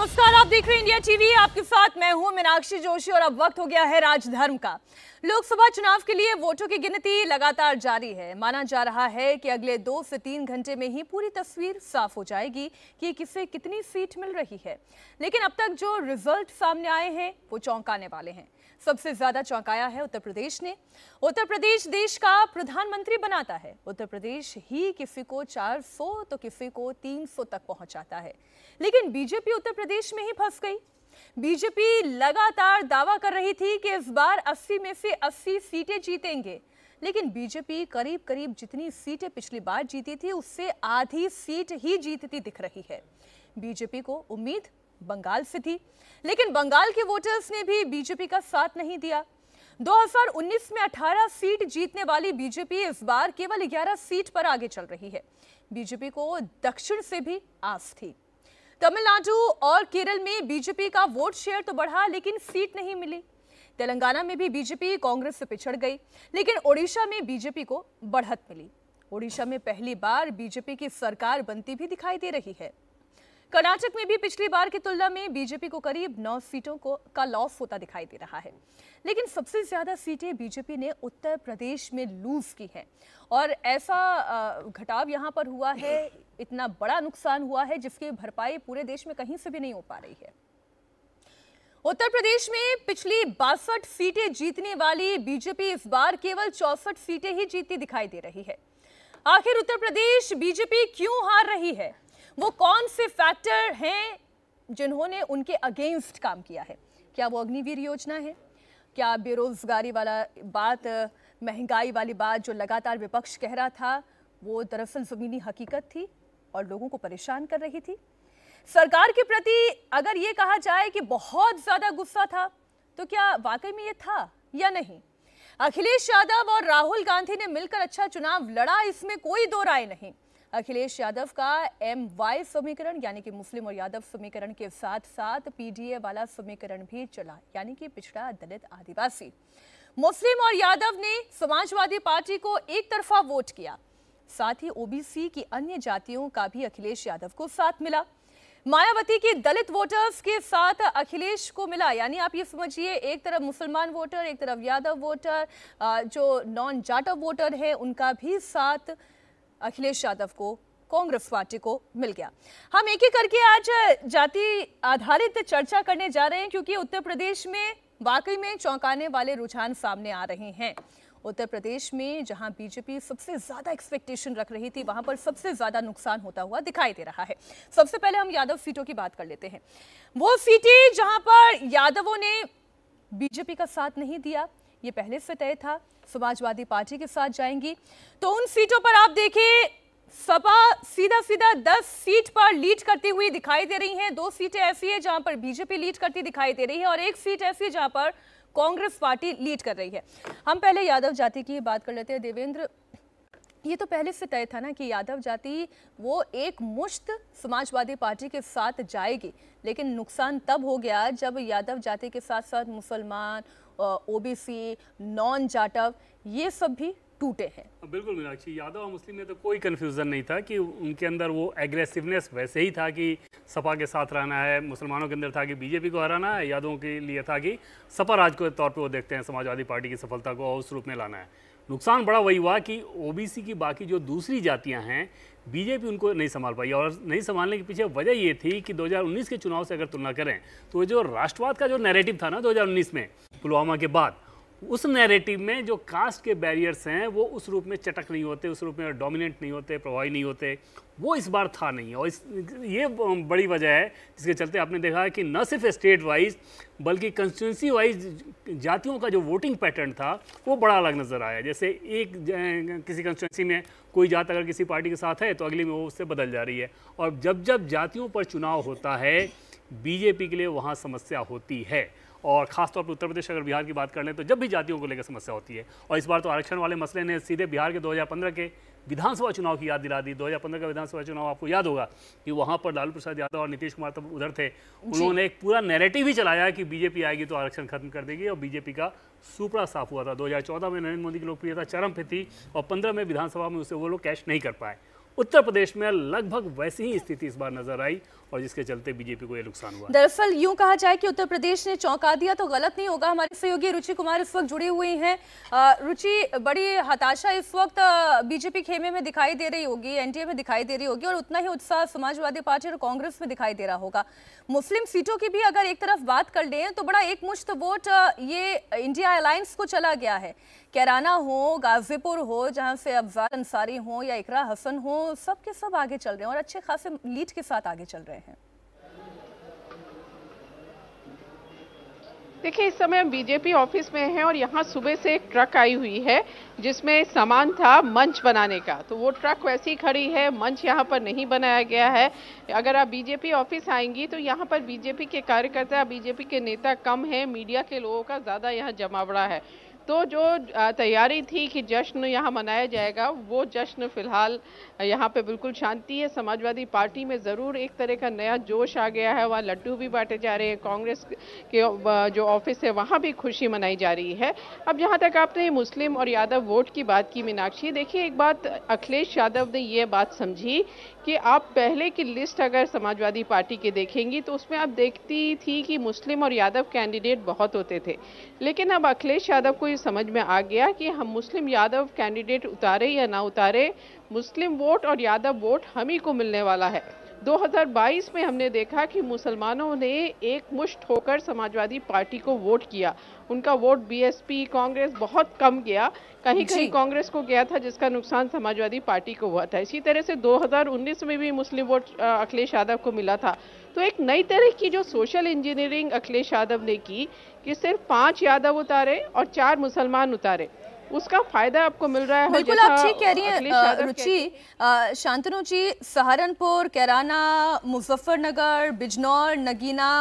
नमस्कार आप देख रहे हैं इंडिया टीवी आपके साथ मैं हूं मीनाक्षी जोशी और अब वक्त हो गया है राजधर्म का लोकसभा चुनाव के लिए वोटों की गिनती लगातार जारी है माना जा रहा है कि अगले दो से तीन घंटे में ही पूरी तस्वीर साफ हो जाएगी कि किसे कितनी सीट मिल रही है लेकिन अब तक जो रिजल्ट सामने आए हैं वो चौंकाने वाले हैं सबसे ज्यादा चौंकाया है उत्तर प्रदेश ने उत्तर प्रदेश देश का प्रधानमंत्री बनाता है उत्तर प्रदेश ही किसी को 400 तो किसी को 300 तक पहुंचाता है लेकिन बीजेपी उत्तर प्रदेश में ही फंस गई बीजेपी लगातार दावा कर रही थी कि इस बार 80 में से 80 सीटें जीतेंगे लेकिन बीजेपी करीब करीब जितनी सीटें पिछली बार जीती थी उससे आधी सीट ही जीतती दिख रही है बीजेपी को उम्मीद बंगाल से थी लेकिन बंगाल के वोटर्स ने भी बीजेपी का साथ नहीं दिया 2019 में 18 सीट जीतने वाली बीजेपी इस बार केवल 11 सीट पर आगे चल रही है बीजेपी को दक्षिण से भी आस थी तमिलनाडु और केरल में बीजेपी का वोट शेयर तो बढ़ा लेकिन सीट नहीं मिली तेलंगाना में भी बीजेपी कांग्रेस से पिछड़ गई लेकिन ओडिशा में बीजेपी को बढ़त मिली ओडिशा में पहली बार बीजेपी की सरकार बनती भी दिखाई दे रही है कर्नाटक में भी पिछली बार की तुलना में बीजेपी को करीब नौ सीटों को का लॉस होता दिखाई दे रहा है लेकिन सबसे ज़्यादा सीटें बीजेपी ने उत्तर प्रदेश में लूज की हैं और ऐसा घटाव यहाँ पर हुआ है इतना बड़ा नुकसान हुआ है जिसकी भरपाई पूरे देश में कहीं से भी नहीं हो पा रही है उत्तर प्रदेश में पिछली बासठ सीटें जीतने वाली बीजेपी इस बार केवल चौसठ सीटें ही जीतती दिखाई दे रही है आखिर उत्तर प्रदेश बीजेपी क्यों हार रही है वो कौन से फैक्टर हैं जिन्होंने उनके अगेंस्ट काम किया है क्या वो अग्निवीर योजना है क्या बेरोजगारी वाला बात महंगाई वाली बात जो लगातार विपक्ष कह रहा था वो दरअसल ज़मीनी हकीकत थी और लोगों को परेशान कर रही थी सरकार के प्रति अगर ये कहा जाए कि बहुत ज़्यादा गुस्सा था तो क्या वाकई में ये था या नहीं अखिलेश यादव और राहुल गांधी ने मिलकर अच्छा चुनाव लड़ा इसमें कोई दो राय नहीं अखिलेश यादव का एम वाई समीकरण यानी कि मुस्लिम और यादव समीकरण के साथ साथ पीडीए वाला समीकरण भी चला यानी कि पिछड़ा दलित आदिवासी मुस्लिम और यादव ने समाजवादी पार्टी को एक तरफा वोट किया साथ ही ओबीसी की अन्य जातियों का भी अखिलेश यादव को साथ मिला मायावती के दलित वोटर्स के साथ अखिलेश को मिला यानी आप ये समझिए एक तरफ मुसलमान वोटर एक तरफ यादव वोटर जो नॉन जाटव वोटर है उनका भी साथ अखिलेश यादव को कांग्रेस पार्टी को मिल गया हम एक एक करके आज जाति आधारित चर्चा करने जा रहे हैं क्योंकि उत्तर प्रदेश में वाकई में चौंकाने वाले रुझान सामने आ रहे हैं उत्तर प्रदेश में जहां बीजेपी सबसे ज्यादा एक्सपेक्टेशन रख रही थी वहां पर सबसे ज्यादा नुकसान होता हुआ दिखाई दे रहा है सबसे पहले हम यादव सीटों की बात कर लेते हैं वो सीटें जहां पर यादवों ने बीजेपी का साथ नहीं दिया ये पहले से तय था समाजवादी पार्टी के साथ जाएंगी तो उन सीटों पर आप देखिए सपा सीधा सीधा 10 सीट पर लीड करती हुई दिखाई दे रही हैं दो सीटें ऐसी है जहां पर बीजेपी लीड करती दिखाई दे रही है और एक सीट ऐसी है जहां पर कांग्रेस पार्टी लीड कर रही है हम पहले यादव जाति की बात कर लेते हैं देवेंद्र ये तो पहले से तय था ना कि यादव जाति वो एक मुश्त समाजवादी पार्टी के साथ जाएगी लेकिन नुकसान तब हो गया जब यादव जाति के साथ साथ मुसलमान ओबीसी नॉन जाटव ये सब भी टूटे हैं बिल्कुल मीनाक्षी यादव और मुस्लिम में तो कोई कन्फ्यूज़न नहीं था कि उनके अंदर वो एग्रेसिवनेस वैसे ही था कि सपा के साथ रहना है मुसलमानों के अंदर था कि बीजेपी को हराना है यादवों के लिए था कि सपा राज के तौर पर वो देखते हैं समाजवादी पार्टी की सफलता को और उस रूप में लाना है नुकसान बड़ा वही हुआ कि ओबीसी की बाकी जो दूसरी जातियां हैं बीजेपी उनको नहीं संभाल पाई और नहीं संभालने के पीछे वजह ये थी कि 2019 के चुनाव से अगर तुलना करें तो जो राष्ट्रवाद का जो नैरेटिव था ना 2019 में पुलवामा के बाद उस नैरेटिव में जो कास्ट के बैरियर्स हैं वो उस रूप में चटक नहीं होते उस रूप में डोमिनेंट नहीं होते प्रभावी नहीं होते वो इस बार था नहीं और इस ये बड़ी वजह है जिसके चलते आपने देखा कि न सिर्फ स्टेट वाइज बल्कि कंस्टिट्यूंसी वाइज जातियों का जो वोटिंग पैटर्न था वो बड़ा अलग नज़र आया जैसे एक किसी कंस्टिट्यूंसी में कोई जात अगर किसी पार्टी के साथ है तो अगली में वो उससे बदल जा रही है और जब जब जातियों पर चुनाव होता है बीजेपी के लिए वहाँ समस्या होती है और खासतौर पर उत्तर प्रदेश अगर बिहार की बात कर लें तो जब भी जातियों को लेकर समस्या होती है और इस बार तो आरक्षण वाले मसले ने सीधे बिहार के 2015 के विधानसभा चुनाव की याद दिला दी 2015 का विधानसभा चुनाव आपको याद होगा कि वहां पर लालू प्रसाद यादव और नीतीश कुमार तब उधर थे उन्होंने एक पूरा नैरेटिव ही चलाया कि बीजेपी आएगी तो आरक्षण खत्म कर देगी और बीजेपी का सुपड़ा साफ हुआ था 2014 में नरेंद्र मोदी की लोकप्रियता चरम पे थी और 15 में विधानसभा में उसे वो लोग कैश नहीं कर पाए उत्तर प्रदेश में लगभग वैसी ही स्थिति इस बार नजर आई और जिसके चलते बीजेपी को यह नुकसान हुआ दरअसल यूं कहा जाए कि उत्तर प्रदेश ने चौंका दिया तो गलत नहीं होगा हमारे सहयोगी रुचि कुमार इस वक्त जुड़े हुए हैं रुचि बड़ी हताशा इस वक्त बीजेपी खेमे में दिखाई दे रही होगी एनडीए में दिखाई दे रही होगी और उतना ही उत्साह समाजवादी पार्टी और कांग्रेस में दिखाई दे रहा होगा मुस्लिम सीटों की भी अगर एक तरफ बात कर ले तो बड़ा एक वोट ये इंडिया अलायंस को चला गया है कैराना हो गाजीपुर हो जहाँ से अफजाल अंसारी हो या इकरा हसन हो सब के सब आगे चल रहे हैं और अच्छे खासे लीड के साथ आगे चल रहे हैं देखिए इस समय हम बीजेपी ऑफिस में हैं और यहाँ सुबह से एक ट्रक आई हुई है जिसमें सामान था मंच बनाने का तो वो ट्रक वैसी खड़ी है मंच यहाँ पर नहीं बनाया गया है अगर आप बीजेपी ऑफिस आएंगी तो यहाँ पर बीजेपी के कार्यकर्ता बीजेपी के नेता कम हैं मीडिया के लोगों का ज़्यादा यहाँ जमावड़ा है तो जो तैयारी थी कि जश्न यहाँ मनाया जाएगा वो जश्न फ़िलहाल यहाँ पे बिल्कुल शांति है समाजवादी पार्टी में ज़रूर एक तरह का नया जोश आ गया है वहाँ लड्डू भी बांटे जा रहे हैं कांग्रेस के जो ऑफिस है वहाँ भी खुशी मनाई जा रही है अब जहाँ तक आपने मुस्लिम और यादव वोट की बात की मीनाक्षी देखिए एक बात अखिलेश यादव ने ये बात समझी कि आप पहले की लिस्ट अगर समाजवादी पार्टी की देखेंगी तो उसमें आप देखती थी कि मुस्लिम और यादव कैंडिडेट बहुत होते थे लेकिन अब अखिलेश यादव को ये समझ में आ गया कि हम मुस्लिम यादव कैंडिडेट उतारे या ना उतारे मुस्लिम वोट और यादव वोट हम ही को मिलने वाला है 2022 में हमने देखा कि मुसलमानों ने एक मुश्त होकर समाजवादी पार्टी को वोट किया उनका वोट बीएसपी कांग्रेस बहुत कम गया कहीं कहीं कांग्रेस को गया था जिसका नुकसान समाजवादी पार्टी को हुआ था इसी तरह से 2019 में भी मुस्लिम वोट अखिलेश यादव को मिला था तो एक नई तरह की जो सोशल इंजीनियरिंग अखिलेश यादव ने की कि सिर्फ पांच यादव उतारे और चार मुसलमान उतारे उसका फायदा आपको मिल रहा है बिल्कुल आप ठीक कह रही हैं रुचि शांतनु जी सहारनपुर कैराना मुजफ्फरनगर बिजनौर नगीना